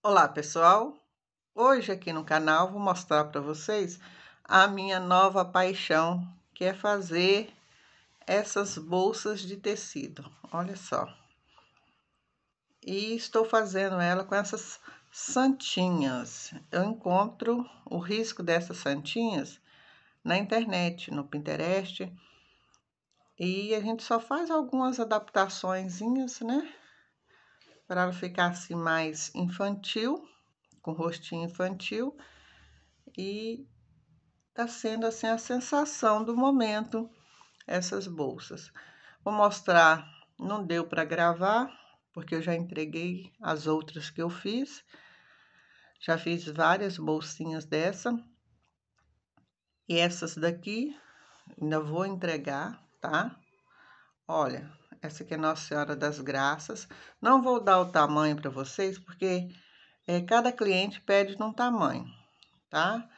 Olá pessoal, hoje aqui no canal vou mostrar para vocês a minha nova paixão que é fazer essas bolsas de tecido, olha só. E estou fazendo ela com essas santinhas, eu encontro o risco dessas santinhas na internet, no Pinterest e a gente só faz algumas adaptaçõezinhas, né? para ela ficar assim mais infantil, com rostinho infantil, e tá sendo assim a sensação do momento essas bolsas. Vou mostrar, não deu para gravar, porque eu já entreguei as outras que eu fiz. Já fiz várias bolsinhas dessa. E essas daqui ainda vou entregar, tá? Olha, essa aqui é Nossa Senhora das Graças. Não vou dar o tamanho para vocês, porque é, cada cliente pede num tamanho, tá?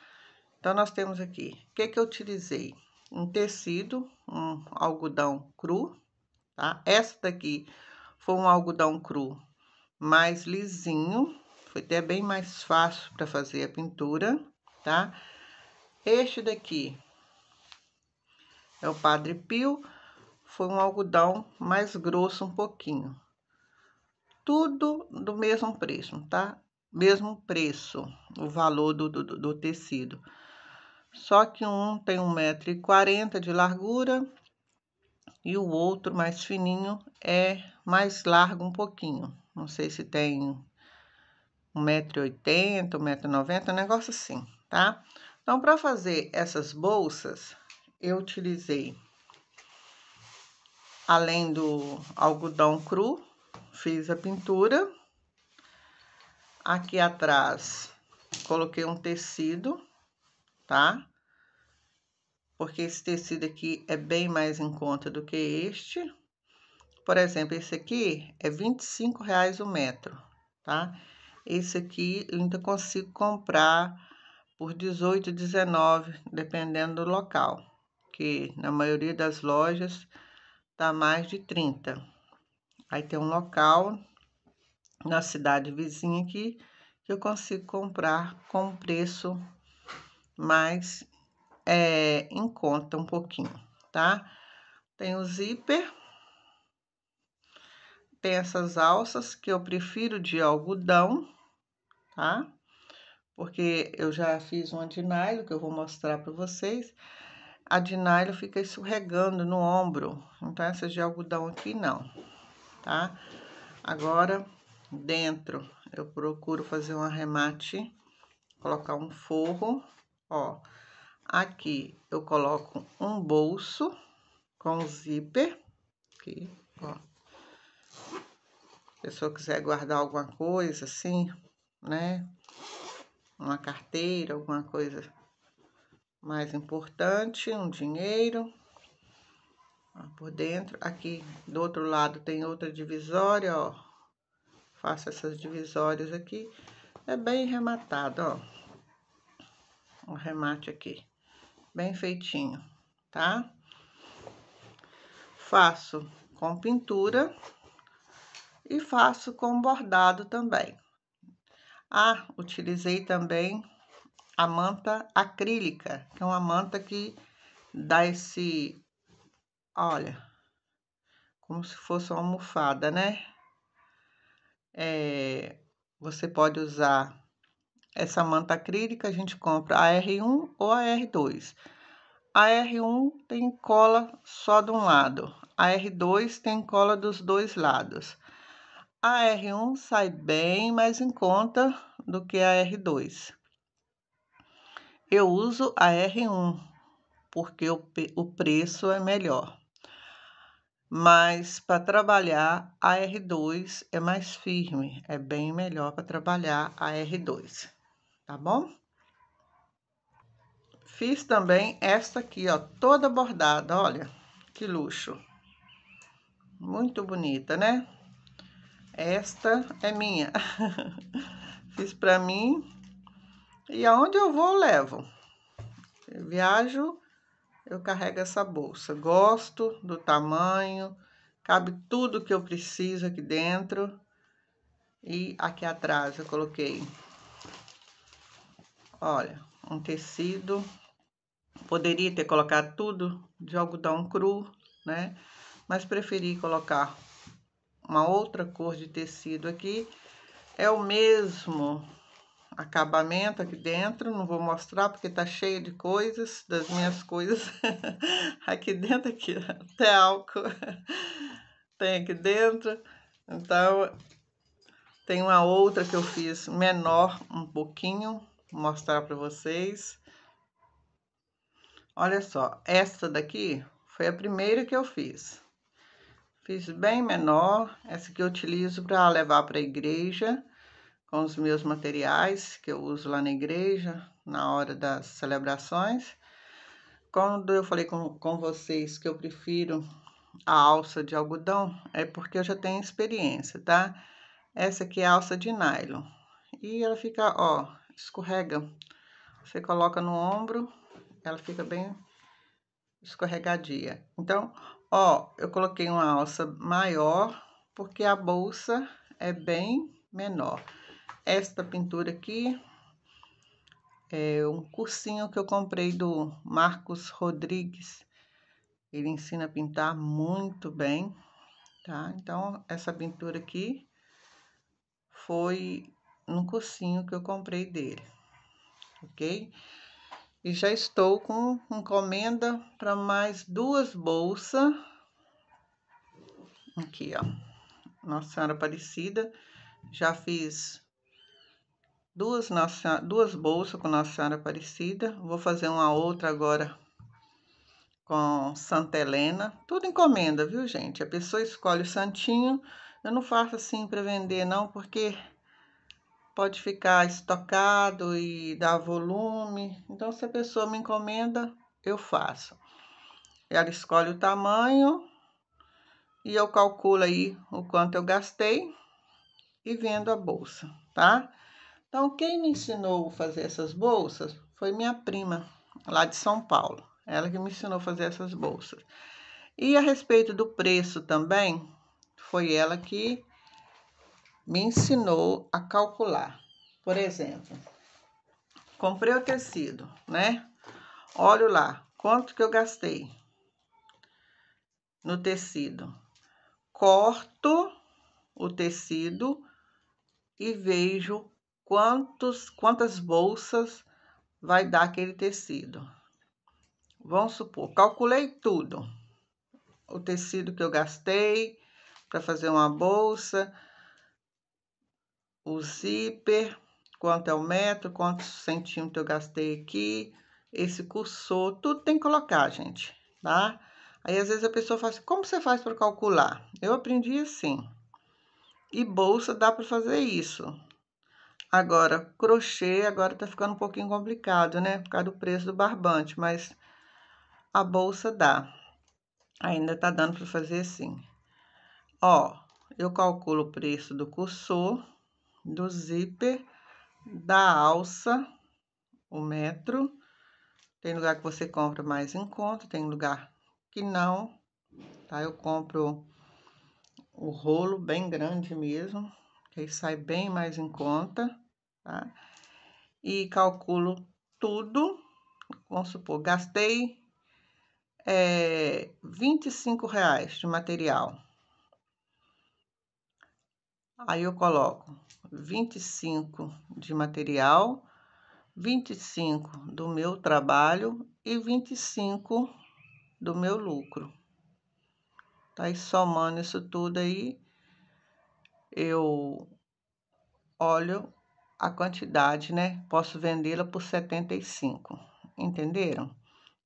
Então, nós temos aqui, o que, que eu utilizei? Um tecido, um algodão cru, tá? Essa daqui foi um algodão cru mais lisinho, foi até bem mais fácil para fazer a pintura, tá? Este daqui é o Padre Pio, foi um algodão mais grosso um pouquinho. Tudo do mesmo preço, tá? Mesmo preço, o valor do, do, do tecido. Só que um tem 1,40m de largura e o outro mais fininho é mais largo um pouquinho. Não sei se tem 1,80m, 1,90m, um negócio assim, tá? Então, para fazer essas bolsas, eu utilizei além do algodão cru, fiz a pintura. Aqui atrás, coloquei um tecido, tá? Porque esse tecido aqui é bem mais em conta do que este. Por exemplo, esse aqui é 25 reais o metro, tá? Esse aqui eu ainda consigo comprar por 18, 19, dependendo do local. Que na maioria das lojas tá mais de 30. Aí tem um local na cidade vizinha aqui que eu consigo comprar com preço mais é, em conta um pouquinho, tá? Tem o zíper, tem essas alças que eu prefiro de algodão, tá? Porque eu já fiz uma de nylon que eu vou mostrar para vocês a de nylon fica escorregando no ombro. Então, essa de algodão aqui não, tá? Agora, dentro, eu procuro fazer um arremate, colocar um forro, ó. Aqui, eu coloco um bolso com zíper, aqui, ó. Se a pessoa quiser guardar alguma coisa assim, né? Uma carteira, alguma coisa mais importante, um dinheiro. Ó, ah, por dentro, aqui do outro lado tem outra divisória, ó. Faço essas divisórias aqui. É bem rematado, ó. O um remate aqui. Bem feitinho, tá? Faço com pintura e faço com bordado também. Ah, utilizei também a manta acrílica, que é uma manta que dá esse, olha, como se fosse uma almofada, né? É, você pode usar essa manta acrílica, a gente compra a R1 ou a R2. A R1 tem cola só de um lado, a R2 tem cola dos dois lados. A R1 sai bem mais em conta do que a R2. Eu uso a R1 porque o, o preço é melhor. Mas para trabalhar a R2 é mais firme, é bem melhor para trabalhar a R2, tá bom? Fiz também esta aqui, ó, toda bordada, olha que luxo. Muito bonita, né? Esta é minha. Fiz para mim e aonde eu vou, eu levo. Eu viajo, eu carrego essa bolsa. Gosto do tamanho, cabe tudo que eu preciso aqui dentro. E aqui atrás eu coloquei, olha, um tecido. Poderia ter colocado tudo de algodão cru, né? Mas preferi colocar uma outra cor de tecido aqui. É o mesmo acabamento aqui dentro, não vou mostrar porque tá cheio de coisas, das minhas coisas aqui dentro, aqui, até álcool tem aqui dentro. Então, tem uma outra que eu fiz menor um pouquinho, vou mostrar para vocês. Olha só, essa daqui foi a primeira que eu fiz. Fiz bem menor, essa que eu utilizo para levar para a igreja com os meus materiais que eu uso lá na igreja, na hora das celebrações. Quando eu falei com, com vocês que eu prefiro a alça de algodão, é porque eu já tenho experiência, tá? Essa aqui é a alça de nylon. E ela fica, ó, escorrega. Você coloca no ombro, ela fica bem escorregadia. Então, ó, eu coloquei uma alça maior, porque a bolsa é bem menor esta pintura aqui. É um cursinho que eu comprei do Marcos Rodrigues. Ele ensina a pintar muito bem, tá? Então, essa pintura aqui foi no cursinho que eu comprei dele, ok? E já estou com encomenda para mais duas bolsas. Aqui, ó. Nossa Senhora Aparecida. Já fiz duas, nossa, duas bolsas com Nossa Senhora Aparecida. Vou fazer uma outra agora com Santa Helena. Tudo encomenda, viu, gente? A pessoa escolhe o santinho. Eu não faço assim para vender, não, porque pode ficar estocado e dar volume. Então, se a pessoa me encomenda, eu faço. Ela escolhe o tamanho e eu calculo aí o quanto eu gastei e vendo a bolsa, tá? Então, quem me ensinou a fazer essas bolsas foi minha prima, lá de São Paulo. Ela que me ensinou a fazer essas bolsas. E a respeito do preço também, foi ela que me ensinou a calcular. Por exemplo, comprei o tecido, né? Olho lá, quanto que eu gastei no tecido. Corto o tecido e vejo quantos, quantas bolsas vai dar aquele tecido. Vamos supor, calculei tudo. O tecido que eu gastei para fazer uma bolsa, o zíper, quanto é o metro, quantos centímetros eu gastei aqui, esse cursor, tudo tem que colocar, gente, tá? Aí, às vezes, a pessoa fala assim, como você faz para calcular? Eu aprendi assim. E bolsa dá para fazer isso. Agora, crochê agora tá ficando um pouquinho complicado, né? Por causa do preço do barbante, mas a bolsa dá. Ainda tá dando para fazer assim. Ó, eu calculo o preço do cursor, do zíper, da alça, o metro. Tem lugar que você compra mais em conta, tem lugar que não, tá? Eu compro o rolo bem grande mesmo, que aí sai bem mais em conta tá? E calculo tudo, vamos supor, gastei é, 25 reais de material. Aí eu coloco 25 de material, 25 do meu trabalho e 25 do meu lucro. Tá aí somando isso tudo aí, eu olho a quantidade, né? Posso vendê-la por 75. Entenderam?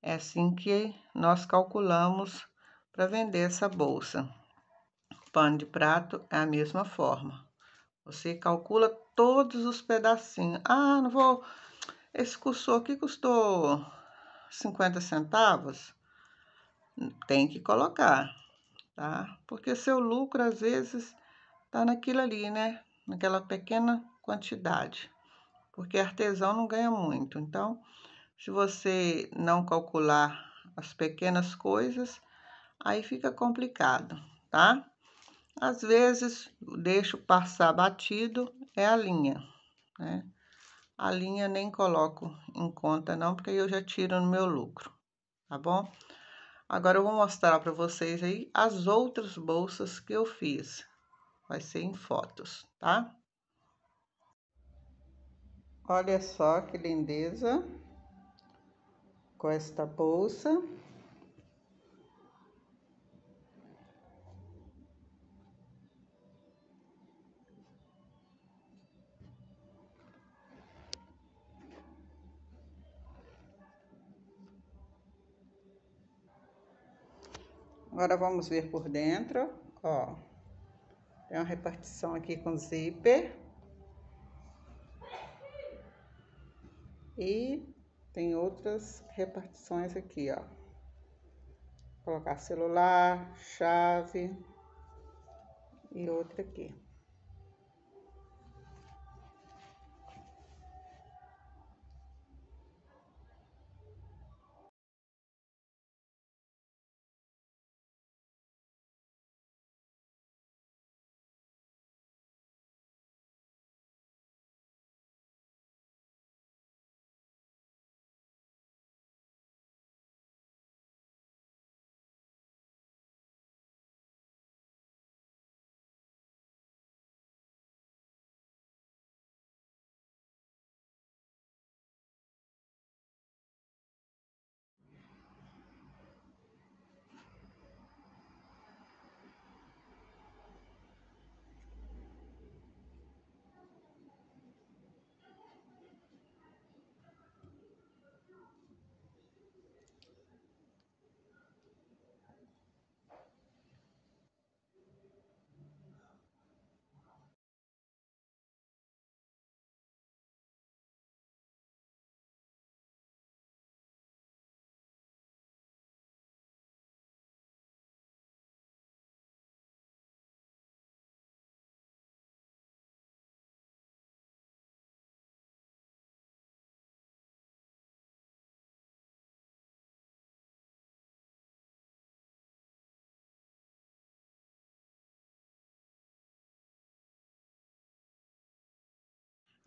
É assim que nós calculamos para vender essa bolsa. Pano de prato é a mesma forma. Você calcula todos os pedacinhos. Ah, não vou. Esse cursor aqui custou 50 centavos. Tem que colocar, tá? Porque seu lucro às vezes tá naquilo ali, né? Naquela pequena quantidade, porque artesão não ganha muito. Então, se você não calcular as pequenas coisas, aí fica complicado, tá? Às vezes, deixo passar batido, é a linha, né? A linha nem coloco em conta não, porque eu já tiro no meu lucro, tá bom? Agora eu vou mostrar para vocês aí as outras bolsas que eu fiz. Vai ser em fotos, tá? Olha só que lindeza com esta bolsa. Agora vamos ver por dentro, ó. Tem uma repartição aqui com zíper. E tem outras repartições aqui, ó. colocar celular, chave e outra aqui.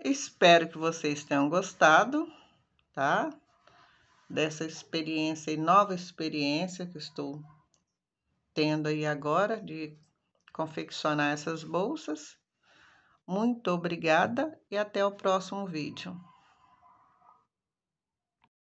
Espero que vocês tenham gostado, tá? Dessa experiência e nova experiência que estou tendo aí agora de confeccionar essas bolsas. Muito obrigada e até o próximo vídeo.